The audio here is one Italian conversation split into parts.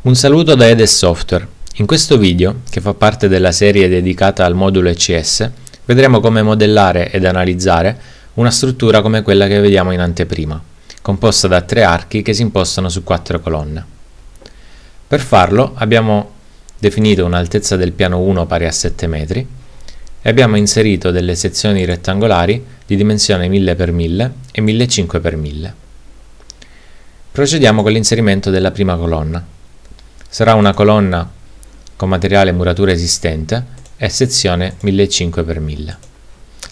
Un saluto da Edes Software. In questo video, che fa parte della serie dedicata al modulo ECS, vedremo come modellare ed analizzare una struttura come quella che vediamo in anteprima, composta da tre archi che si impostano su quattro colonne. Per farlo abbiamo definito un'altezza del piano 1 pari a 7 metri e abbiamo inserito delle sezioni rettangolari di dimensione 1000x1000 e 1500x1000. Procediamo con l'inserimento della prima colonna, sarà una colonna con materiale muratura esistente e sezione 1500x1000.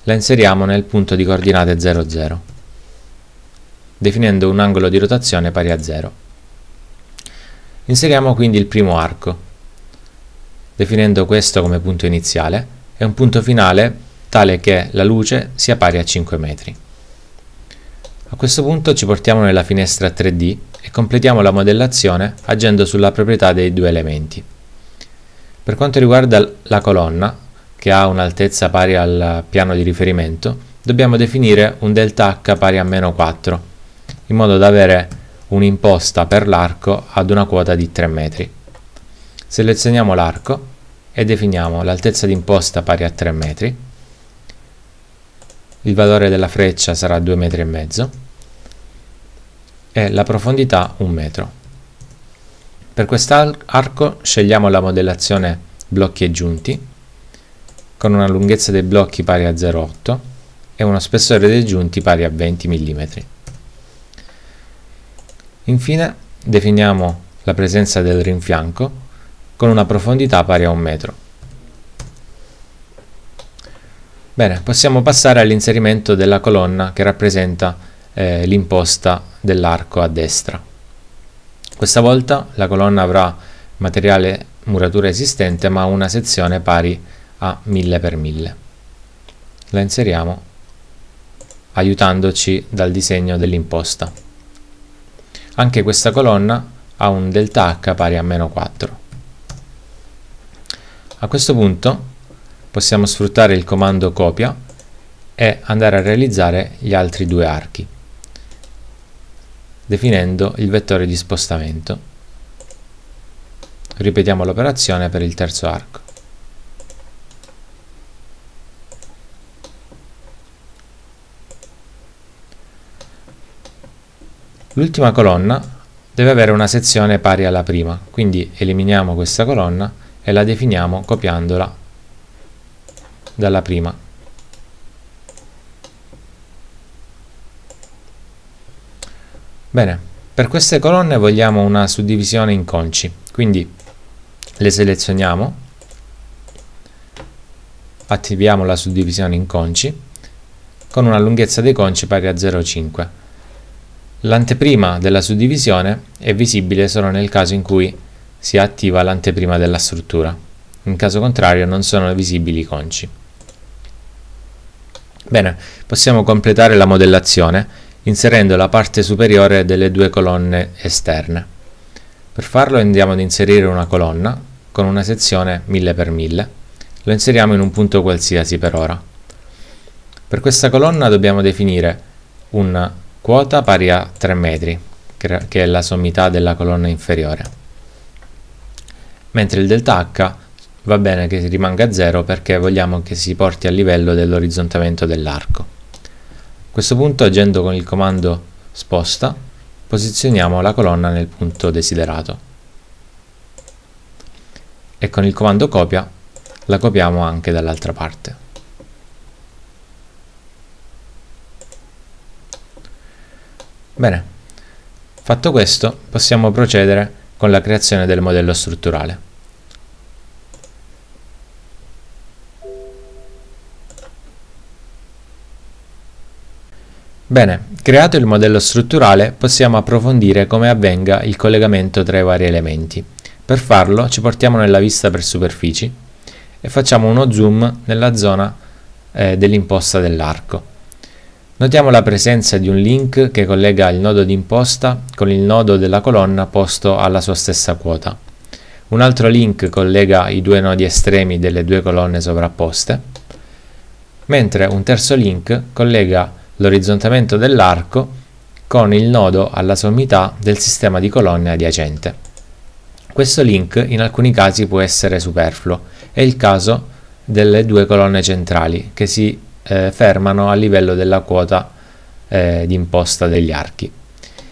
La inseriamo nel punto di coordinate 00, definendo un angolo di rotazione pari a 0. Inseriamo quindi il primo arco, definendo questo come punto iniziale e un punto finale tale che la luce sia pari a 5 metri. A questo punto ci portiamo nella finestra 3D e completiamo la modellazione agendo sulla proprietà dei due elementi. Per quanto riguarda la colonna, che ha un'altezza pari al piano di riferimento, dobbiamo definire un delta h pari a meno 4, in modo da avere un'imposta per l'arco ad una quota di 3 metri. Selezioniamo l'arco e definiamo l'altezza d'imposta pari a 3 metri, il valore della freccia sarà 2,5 metri e la profondità 1 metro. Per quest'arco scegliamo la modellazione blocchi e giunti con una lunghezza dei blocchi pari a 0,8 e uno spessore dei giunti pari a 20 mm. Infine definiamo la presenza del rinfianco con una profondità pari a 1 metro. Bene, possiamo passare all'inserimento della colonna che rappresenta eh, l'imposta dell'arco a destra. Questa volta la colonna avrà materiale muratura esistente ma una sezione pari a 1000 x 1000. La inseriamo aiutandoci dal disegno dell'imposta. Anche questa colonna ha un delta H pari a meno 4. A questo punto possiamo sfruttare il comando copia e andare a realizzare gli altri due archi definendo il vettore di spostamento. Ripetiamo l'operazione per il terzo arco. L'ultima colonna deve avere una sezione pari alla prima, quindi eliminiamo questa colonna e la definiamo copiandola dalla prima. Bene, per queste colonne vogliamo una suddivisione in conci, quindi le selezioniamo, attiviamo la suddivisione in conci con una lunghezza dei conci pari a 0,5. L'anteprima della suddivisione è visibile solo nel caso in cui si attiva l'anteprima della struttura, in caso contrario non sono visibili i conci. Bene, possiamo completare la modellazione inserendo la parte superiore delle due colonne esterne. Per farlo andiamo ad inserire una colonna con una sezione 1000x1000, lo inseriamo in un punto qualsiasi per ora. Per questa colonna dobbiamo definire una quota pari a 3 metri, che è la sommità della colonna inferiore, mentre il delta H va bene che rimanga 0 perché vogliamo che si porti al livello dell'orizzontamento dell'arco questo punto agendo con il comando sposta posizioniamo la colonna nel punto desiderato e con il comando copia la copiamo anche dall'altra parte. Bene, fatto questo possiamo procedere con la creazione del modello strutturale. Bene, creato il modello strutturale possiamo approfondire come avvenga il collegamento tra i vari elementi. Per farlo ci portiamo nella vista per superfici e facciamo uno zoom nella zona eh, dell'imposta dell'arco. Notiamo la presenza di un link che collega il nodo d'imposta con il nodo della colonna posto alla sua stessa quota. Un altro link collega i due nodi estremi delle due colonne sovrapposte, mentre un terzo link collega l'orizzontamento dell'arco con il nodo alla sommità del sistema di colonne adiacente. Questo link in alcuni casi può essere superfluo, è il caso delle due colonne centrali che si eh, fermano a livello della quota eh, di degli archi.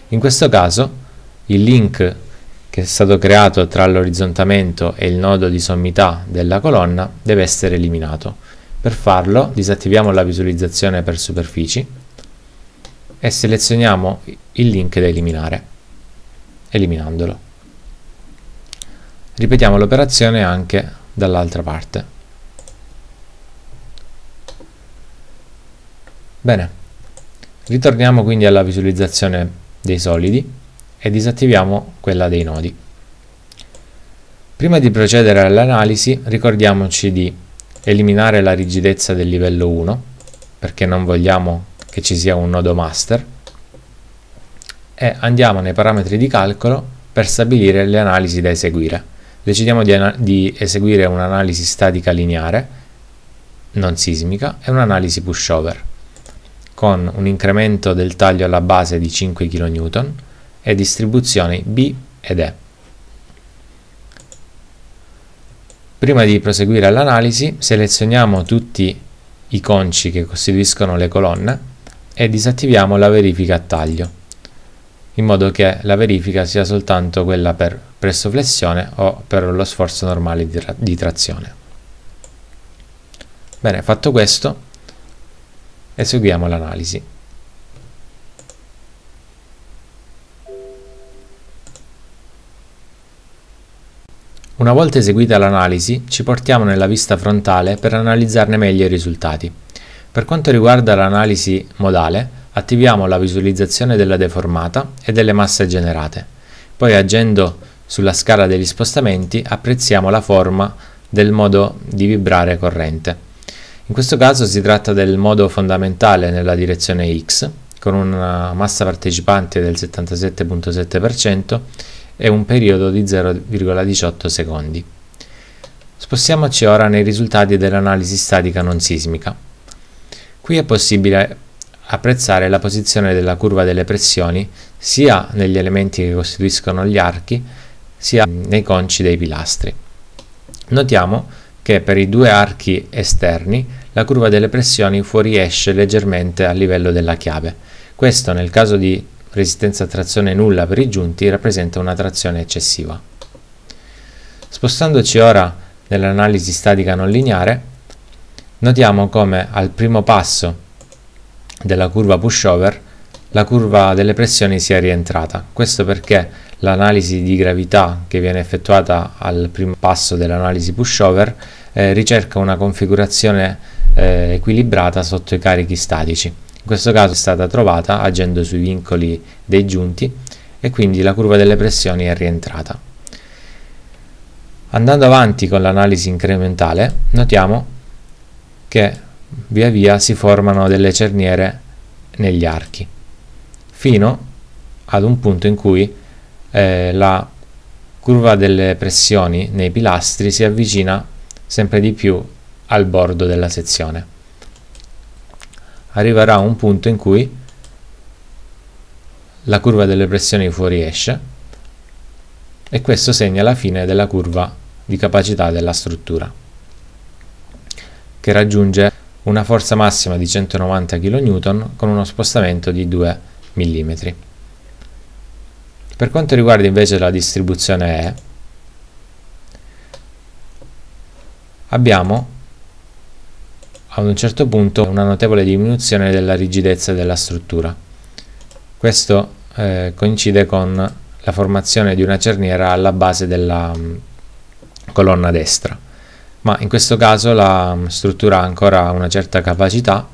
In questo caso il link che è stato creato tra l'orizzontamento e il nodo di sommità della colonna deve essere eliminato. Per farlo disattiviamo la visualizzazione per superfici e selezioniamo il link da eliminare, eliminandolo. Ripetiamo l'operazione anche dall'altra parte. Bene, ritorniamo quindi alla visualizzazione dei solidi e disattiviamo quella dei nodi. Prima di procedere all'analisi ricordiamoci di eliminare la rigidezza del livello 1 perché non vogliamo che ci sia un nodo master e andiamo nei parametri di calcolo per stabilire le analisi da eseguire. Decidiamo di, di eseguire un'analisi statica lineare, non sismica, e un'analisi pushover, con un incremento del taglio alla base di 5 kN e distribuzioni B ed E. Prima di proseguire all'analisi selezioniamo tutti i conci che costituiscono le colonne e disattiviamo la verifica a taglio in modo che la verifica sia soltanto quella per presso flessione o per lo sforzo normale di, di trazione. Bene, fatto questo, eseguiamo l'analisi. Una volta eseguita l'analisi, ci portiamo nella vista frontale per analizzarne meglio i risultati. Per quanto riguarda l'analisi modale, attiviamo la visualizzazione della deformata e delle masse generate. Poi agendo sulla scala degli spostamenti apprezziamo la forma del modo di vibrare corrente. In questo caso si tratta del modo fondamentale nella direzione X, con una massa partecipante del 77.7% e un periodo di 0,18 secondi. Spostiamoci ora nei risultati dell'analisi statica non sismica. Qui è possibile apprezzare la posizione della curva delle pressioni sia negli elementi che costituiscono gli archi sia nei conci dei pilastri. Notiamo che per i due archi esterni la curva delle pressioni fuoriesce leggermente a livello della chiave. Questo nel caso di resistenza a trazione nulla per i giunti rappresenta una trazione eccessiva. Spostandoci ora nell'analisi statica non lineare, Notiamo come al primo passo della curva pushover la curva delle pressioni sia rientrata. Questo perché l'analisi di gravità che viene effettuata al primo passo dell'analisi pushover eh, ricerca una configurazione eh, equilibrata sotto i carichi statici. In questo caso è stata trovata agendo sui vincoli dei giunti e quindi la curva delle pressioni è rientrata. Andando avanti con l'analisi incrementale, notiamo che via via si formano delle cerniere negli archi fino ad un punto in cui eh, la curva delle pressioni nei pilastri si avvicina sempre di più al bordo della sezione arriverà un punto in cui la curva delle pressioni fuoriesce e questo segna la fine della curva di capacità della struttura che raggiunge una forza massima di 190 kN con uno spostamento di 2 mm. Per quanto riguarda invece la distribuzione E, abbiamo ad un certo punto una notevole diminuzione della rigidezza della struttura. Questo eh, coincide con la formazione di una cerniera alla base della mh, mm, colonna destra ma in questo caso la struttura ha ancora una certa capacità,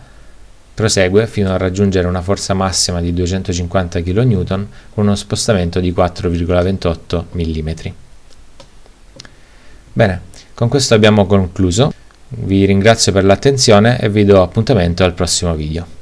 prosegue fino a raggiungere una forza massima di 250 kN con uno spostamento di 4,28 mm. Bene, con questo abbiamo concluso, vi ringrazio per l'attenzione e vi do appuntamento al prossimo video.